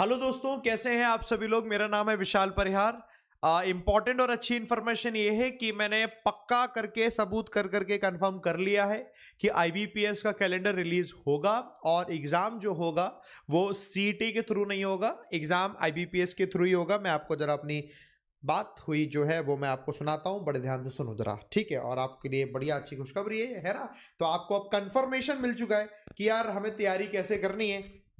hello दोस्तों कैसे हैं आप सभी लोग मेरा नाम है विशाल परिहार इम्पॉर्टेंट और अच्छी इन्फॉर्मेशन ये है कि मैंने पक्का करके सबूत कर करके कंफर्म कर लिया है कि आईबीपीएस का कैलेंडर रिलीज होगा और एग्ज़ाम जो होगा वो सी e के थ्रू नहीं होगा एग्ज़ाम आईबीपीएस के थ्रू ही होगा मैं आपको ज़रा अपनी बात हुई जो है वो मैं आपको सुनाता हूँ बड़े ध्यान से सुनो जरा ठीक है और आपके लिए बढ़िया अच्छी खुशखबरी है है ना तो आपको अब कंफर्मेशन मिल चुका है कि यार हमें तैयारी कैसे करनी है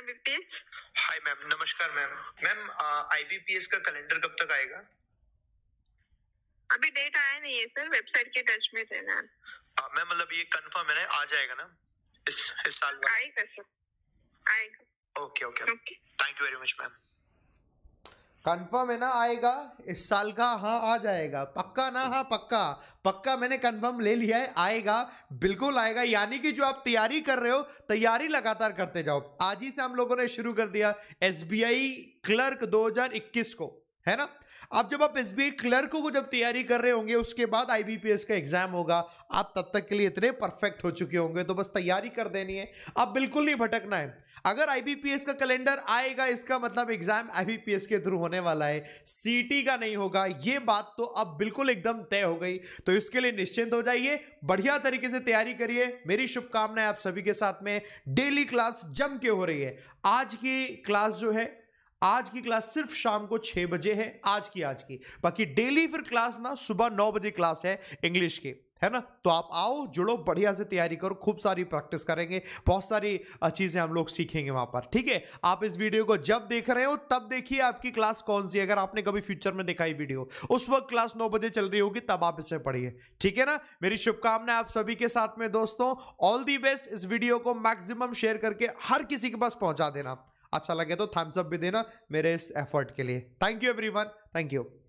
आईबीपीएस हाय मैम नमस्कार मैम मैम आईबीपीएस का कैलेंडर कब तक आएगा अभी डेट आया नहीं है सर वेबसाइट के टच में थे मैम मैम मतलब ये कंफर्म है ना आ जाएगा ना इस इस साल आएगा सर आएगा okay okay thank you very much ma'am confirm है ना आएगा इस साल का हाँ आ जाएगा पक्का ना हाँ पक्का पक्का मैंने कंफर्म ले लिया है आएगा बिल्कुल आएगा यानी कि जो आप तैयारी कर रहे हो तैयारी लगातार करते जाओ आज ही से हम लोगों ने शुरू कर दिया एसबीआई क्लर्क 2021 को है ना आप जब आप एस बी क्लर्कों को जब तैयारी कर रहे होंगे उसके बाद आईबीपीएस का एग्जाम होगा आप तब तक के लिए इतने परफेक्ट हो चुके होंगे तो बस तैयारी कर देनी है आप बिल्कुल नहीं भटकना है अगर आईबीपीएस का कैलेंडर आएगा इसका मतलब एग्जाम आईबीपीएस के थ्रू होने वाला है सीटी का नहीं होगा ये बात तो अब बिल्कुल एकदम तय हो गई तो इसके लिए निश्चिंत हो जाइए बढ़िया तरीके से तैयारी करिए मेरी शुभकामनाएं आप सभी के साथ में डेली क्लास जम के हो रही है आज की क्लास जो है आज की क्लास सिर्फ शाम को छह बजे है आज की आज की बाकी डेली फिर क्लास ना सुबह नौ बजे क्लास है इंग्लिश की है ना तो आप आओ जुड़ो बढ़िया से तैयारी करो खूब सारी प्रैक्टिस करेंगे बहुत सारी चीज़ें हम लोग सीखेंगे वहां पर ठीक है आप इस वीडियो को जब देख रहे हो तब देखिए आपकी क्लास कौन सी अगर आपने कभी फ्यूचर में देखा वीडियो उस वक्त क्लास नौ बजे चल रही होगी तब आप इसे पढ़िए ठीक है ना मेरी शुभकामनाएं आप सभी के साथ में दोस्तों ऑल दी बेस्ट इस वीडियो को मैक्सिमम शेयर करके हर किसी के पास पहुंचा देना अच्छा लगे तो थम्सअप भी देना मेरे इस एफर्ट के लिए thank you everyone thank you